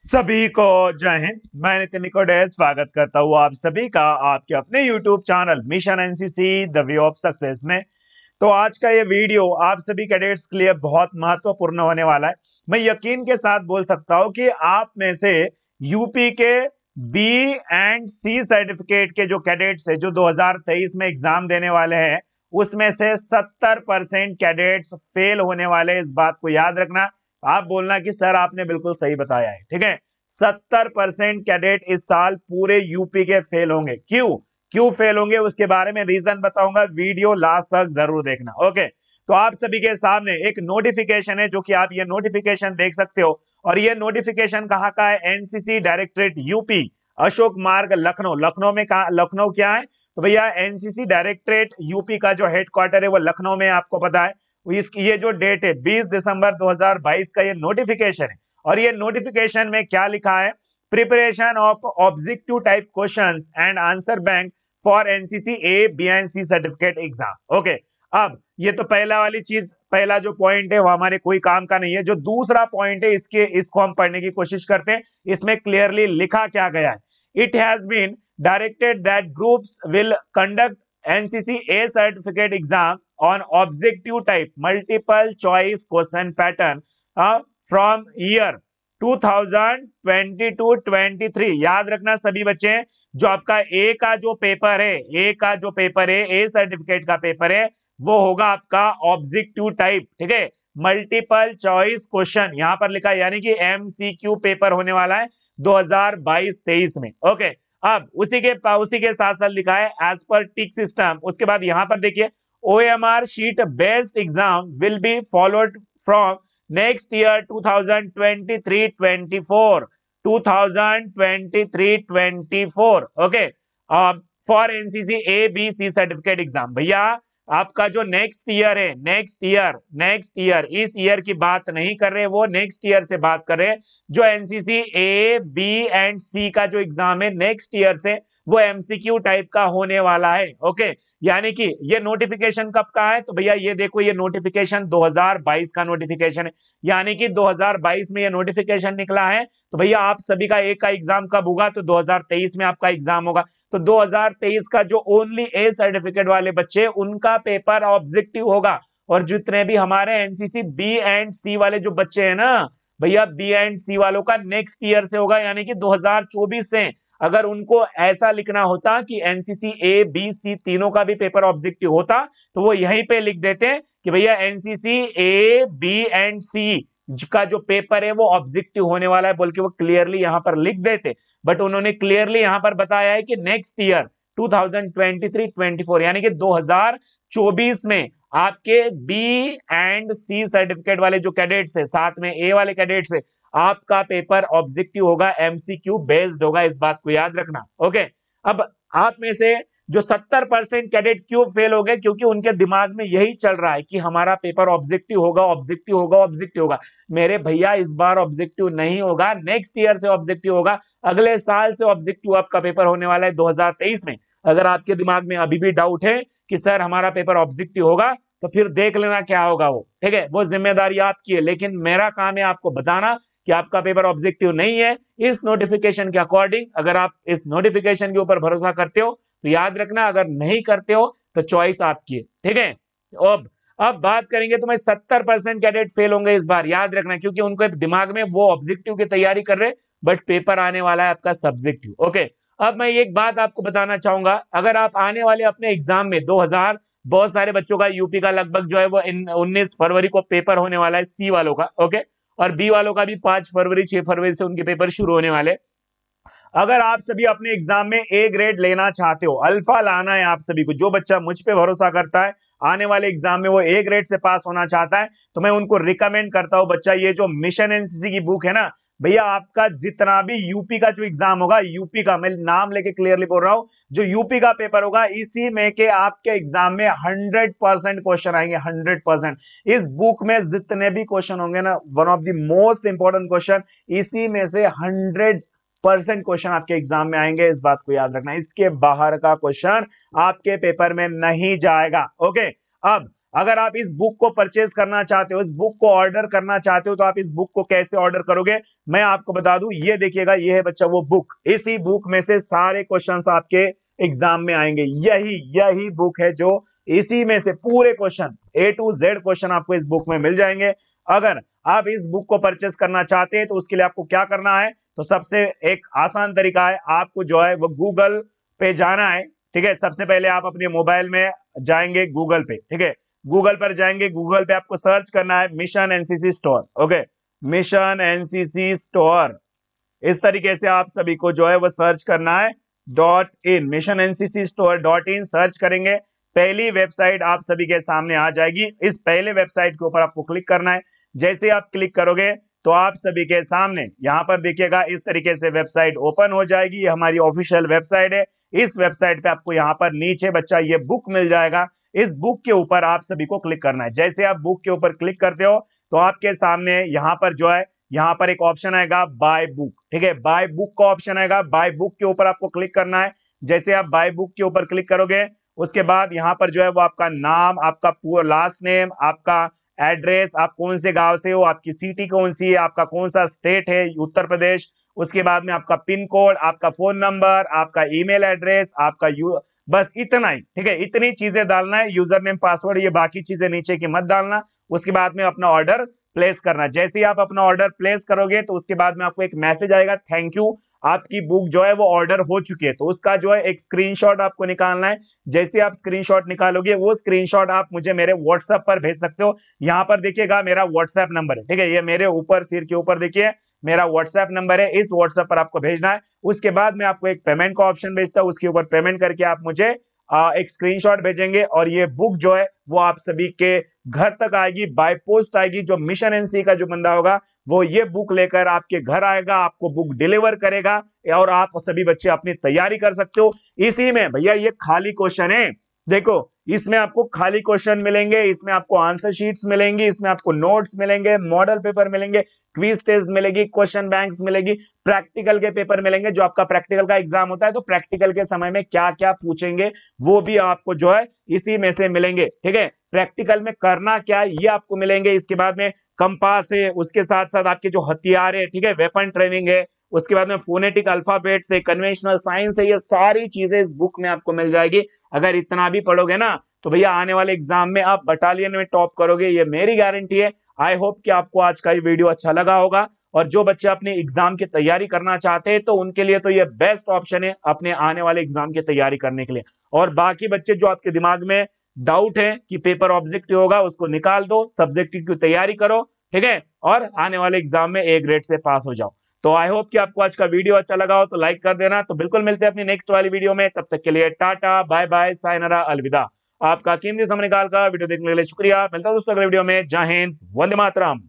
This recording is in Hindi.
सभी को जय हिंद मैं नितिन निकोडेस स्वागत करता हूँ आप सभी का आपके अपने YouTube channel mission NCC the way of success में तो आज का ये वीडियो आप सभी कैडेट्स के लिए बहुत महत्वपूर्ण होने वाला है मैं यकीन के साथ बोल सकता हूँ कि आप में से यूपी के बी एंड सी सर्टिफिकेट के जो कैडेट्स है जो 2023 में एग्जाम देने वाले हैं उसमें से 70 परसेंट कैडेट्स फेल होने वाले इस बात को याद रखना आप बोलना कि सर आपने बिल्कुल सही बताया है ठीक है सत्तर परसेंट कैडेट इस साल पूरे यूपी के फेल होंगे क्यों क्यों फेल होंगे उसके बारे में रीजन बताऊंगा वीडियो लास्ट तक जरूर देखना ओके तो आप सभी के सामने एक नोटिफिकेशन है जो कि आप ये नोटिफिकेशन देख सकते हो और ये नोटिफिकेशन कहाँ का है एनसीसी डायरेक्टरेट यूपी अशोक मार्ग लखनऊ लखनऊ में कहा लखनऊ क्या है तो भैया एनसीसी डायरेक्टरेट यूपी का जो हेडक्वार्टर है वो लखनऊ में आपको पता है इस ये जो डेट है 20 दिसंबर 2022 का ये नोटिफिकेशन है और ये नोटिफिकेशन में क्या लिखा है preparation of objective type question and answer bank for NCC A B N C certificate exam okay अब ये तो पहला वाली चीज पहला जो पॉइंट है वो हमारे कोई काम का नहीं है जो दूसरा पॉइंट है इसके इसको हम पढ़ने की कोशिश करते हैं इसमें क्लियरली लिखा क्या गया है it has been directed that groups will conduct NCC A certificate exam on objective type multiple choice question pattern from year 2022-23 याद रखना सभी बच्चे जो आपका ए का जो पेपर है ए का जो पेपर है ए सर्टिफिकेट का पेपर है वो होगा आपका ऑब्जेक्टिव टाइप ठीक है मल्टीपल चॉइस क्वेश्चन यहां पर लिखा यानी कि एमसीक्यू पेपर होने वाला है 2022-23 में ओके okay. अब उसी के उसी के साथ साथ लिखा है एज पर टिक सिस्टम उसके बाद यहां पर देखिए O M R sheet based exam will be followed from next year 2023-24 2023-24 okay for NCC A B C certificate exam भैया आपका जो नेक्स्ट ईयर है नेक्स्ट ईयर नेक्स्ट ईयर इस ईयर की बात नहीं कर रहे वो नेक्स्ट ईयर से बात कर रहे जो NCC A B and C का जो एग्जाम है नेक्स्ट ईयर से वो एमसीक्यू टाइप का होने वाला है ओके यानी कि ये नोटिफिकेशन कब का है तो भैया ये देखो ये नोटिफिकेशन 2022 का नोटिफिकेशन है यानी कि 2022 में ये नोटिफिकेशन निकला है तो भैया आप सभी का एक का एग्जाम कब होगा तो 2023 में आपका एग्जाम होगा तो 2023 का जो ओनली ए सर्टिफिकेट वाले बच्चे उनका पेपर ऑब्जेक्टिव होगा और जितने भी हमारे एनसीसी बी एंड सी वाले जो बच्चे हैं ना भैया बी एंड सी वालों का नेक्स्ट ईयर से होगा यानी कि 2024 से अगर उनको ऐसा लिखना होता कि एनसीसी ए बी सी तीनों का भी पेपर ऑब्जेक्टिव होता तो वो यहीं पे लिख देते कि भैया NCC A B and C का जो पेपर है वो ऑब्जेक्टिव होने वाला है बोल के वो क्लियरली यहां पर लिख देते बट उन्होंने क्लियरली यहां पर बताया है कि नेक्स्ट ईयर 2023-24 यानी कि 2024 में आपके बी एंड सी सर्टिफिकेट वाले जो कैडेट्स है साथ में ए वाले कैडेट्स है आपका पेपर ऑब्जेक्टिव होगा एमसीक्यू बेस्ड होगा इस बात को याद रखना ओके अब आप में से जो 70 परसेंट कैडेट क्यों फेल हो गए क्योंकि उनके दिमाग में यही चल रहा है कि हमारा पेपर ऑब्जेक्टिव होगा ऑब्जेक्टिव होगा ऑब्जेक्टिव होगा मेरे भैया इस बार ऑब्जेक्टिव नहीं होगा नेक्स्ट ईयर से ऑब्जेक्टिव होगा अगले साल से ऑब्जेक्टिव आपका पेपर होने वाला है 2023 में अगर आपके दिमाग में अभी भी डाउट है कि सर हमारा पेपर ऑब्जेक्टिव होगा तो फिर देख लेना क्या होगा वो ठीक है वो जिम्मेदारी आपकी है लेकिन मेरा काम है आपको बताना कि आपका पेपर ऑब्जेक्टिव नहीं है इस नोटिफिकेशन के अकॉर्डिंग अगर आप इस नोटिफिकेशन के ऊपर भरोसा करते हो तो याद रखना अगर नहीं करते हो तो चॉइस आपकी है ठीक है अब अब बात करेंगे तो मैं सत्तर परसेंट कैडेट फेल होंगे इस बार याद रखना क्योंकि उनके दिमाग में वो ऑब्जेक्टिव की तैयारी कर रहे बट पेपर आने वाला है आपका सब्जेक्टिव ओके अब मैं एक बात आपको बताना चाहूंगा अगर आप आने वाले अपने एग्जाम में 2000 बहुत सारे बच्चों का यूपी का लगभग जो है वो उन्नीस फरवरी को पेपर होने वाला है सी वालों का ओके और बी वालों का भी पांच फरवरी छह फरवरी से उनके पेपर शुरू होने वाले अगर आप सभी अपने एग्जाम में ए ग्रेड लेना चाहते हो अल्फा लाना है आप सभी को जो बच्चा मुझ पे भरोसा करता है आने वाले एग्जाम में वो ए ग्रेड से पास होना चाहता है तो मैं उनको रिकमेंड करता हूं बच्चा ये जो मिशन एनसीसी की बुक है ना भैया आपका जितना भी यूपी का जो एग्जाम होगा यूपी का मैं नाम लेके क्लियरली बोल रहा हूं जो यूपी का पेपर होगा इसी में के आपके एग्जाम में 100 परसेंट क्वेश्चन आएंगे 100 परसेंट इस बुक में जितने भी क्वेश्चन होंगे ना one of the most important question इसी में से हंड्रेड परसेंट क्वेश्चन आपके एग्जाम में आएंगे इस बात को याद रखना इसके बाहर का क्वेश्चन आपके पेपर में नहीं जाएगा ओके अब अगर आप इस बुक को परचेज करना चाहते हो इस बुक को ऑर्डर करना चाहते हो तो आप इस बुक को कैसे ऑर्डर करोगे मैं आपको बता दूं ये देखिएगा ये है बच्चा वो बुक इसी बुक में से सारे क्वेश्चंस आपके एग्जाम में आएंगे यही यही बुक है जो इसी में से पूरे question A to Z question आपको इस बुक में मिल जाएंगे अगर आप इस बुक को परचेस करना चाहते हैं तो उसके लिए आपको क्या करना है तो सबसे एक आसान तरीका है आपको जो है वो गूगल पे जाना है ठीक है सबसे पहले आप अपने मोबाइल में जाएंगे गूगल पे ठीक है गूगल पर जाएंगे गूगल पे आपको सर्च करना है mission NCC store okay mission NCC store इस तरीके से आप सभी को जो है वो सर्च करना है dot in mission NCC store dot in search करेंगे पहली वेबसाइट आप सभी के सामने आ जाएगी इस पहले वेबसाइट के ऊपर आपको क्लिक करना है जैसे आप क्लिक करोगे तो आप सभी के सामने यहाँ पर देखिएगा इस तरीके से वेबसाइट ओपन हो जाएगी ये हमारी ऑफिशियल वेबसाइट है इस वेबसाइट पे आपको यहाँ पर नीचे बच्चा ये बुक मिल जाएगा इस बुक के ऊपर आप सभी को क्लिक करना है जैसे आप बुक के ऊपर क्लिक करते हो तो आपके सामने यहाँ पर जो है यहाँ पर एक ऑप्शन आएगा बाय बुक ठीक है बाय बुक का ऑप्शन आएगा बाय बुक के ऊपर आपको क्लिक करना है जैसे आप बाय बुक के ऊपर क्लिक करोगे उसके बाद यहाँ पर जो है वो आपका नाम आपका पूरा लास्ट नेम आपका एड्रेस आप कौन से गांव से हो आपकी सिटी कौन सी है आपका कौन सा स्टेट है उत्तर प्रदेश उसके बाद में आपका पिन कोड आपका फोन नंबर आपका ईमेल एड्रेस आपका यू बस इतना ही ठीक है इतनी चीजें डालना है यूजर नेम पासवर्ड ये बाकी चीजें नीचे की मत डालना उसके बाद में अपना ऑर्डर प्लेस करना जैसे ही आप अपना ऑर्डर प्लेस करोगे तो उसके बाद में आपको एक मैसेज आएगा थैंक यू आपकी बुक जो है वो ऑर्डर हो चुकी है तो उसका जो है एक स्क्रीनशॉट आपको निकालना है जैसे आप स्क्रीनशॉट निकालोगे वो स्क्रीनशॉट आप मुझे मेरे व्हाट्सएप पर भेज सकते हो यहाँ पर देखिएगा मेरा व्हाट्सएप नंबर है ठीक है ये मेरे ऊपर सिर के ऊपर देखिए मेरा व्हाट्सएप नंबर है इस व्हाट्सएप पर आपको भेजना है उसके बाद मैं आपको एक पेमेंट का ऑप्शन भेजता हूँ उसके ऊपर पेमेंट करके आप मुझे एक स्क्रीनशॉट भेजेंगे और ये बुक जो है वो आप सभी के घर तक आएगी बाय पोस्ट आएगी जो मिशन एनसी का जो बंदा होगा वो ये बुक लेकर आपके घर आएगा आपको बुक डिलीवर करेगा और आप सभी बच्चे अपनी तैयारी कर सकते हो इसी में भैया ये खाली क्वेश्चन है देखो इसमें आपको खाली क्वेश्चन मिलेंगे इसमें आपको आंसर शीट्स मिलेंगी इसमें आपको नोट्स मिलेंगे मॉडल पेपर मिलेंगे क्वीज टेस्ट मिलेगी क्वेश्चन बैंक्स मिलेगी प्रैक्टिकल के पेपर मिलेंगे जो आपका प्रैक्टिकल का एग्जाम होता है तो प्रैक्टिकल के समय में क्या क्या पूछेंगे वो भी आपको जो है इसी में से मिलेंगे ठीक है प्रैक्टिकल में करना क्या ये आपको मिलेंगे इसके बाद में कंपास है उसके साथ साथ आपके जो हथियार है ठीक है वेपन ट्रेनिंग है उसके बाद में फोनेटिक अल्फाबेट से कन्वेंशनल साइंस से ये सारी चीजें इस बुक में आपको मिल जाएगी अगर इतना भी पढ़ोगे ना तो भैया आने वाले एग्जाम में आप बटालियन में टॉप करोगे ये मेरी गारंटी है आई होप कि आपको आज का ये वीडियो अच्छा लगा होगा और जो बच्चे अपने एग्जाम की तैयारी करना चाहते हैं तो उनके लिए तो ये बेस्ट ऑप्शन है अपने आने वाले एग्जाम की तैयारी करने के लिए और बाकी बच्चे जो आपके दिमाग में डाउट है कि पेपर ऑब्जेक्टिव होगा उसको निकाल दो सब्जेक्टिव की तैयारी करो ठीक है और आने वाले एग्जाम में ए ग्रेड से पास हो जाओ तो आई होप कि आपको आज का वीडियो अच्छा लगा हो तो लाइक कर देना तो बिल्कुल मिलते हैं अपनी नेक्स्ट वाली वीडियो में तब तक के लिए टाटा बाय बाय सायनरा अलविदा आपका कीमती समय निकाल का वीडियो देखने के लिए शुक्रिया मिलता है दोस्तों अगले वीडियो में जय हिंद वंदे मातरम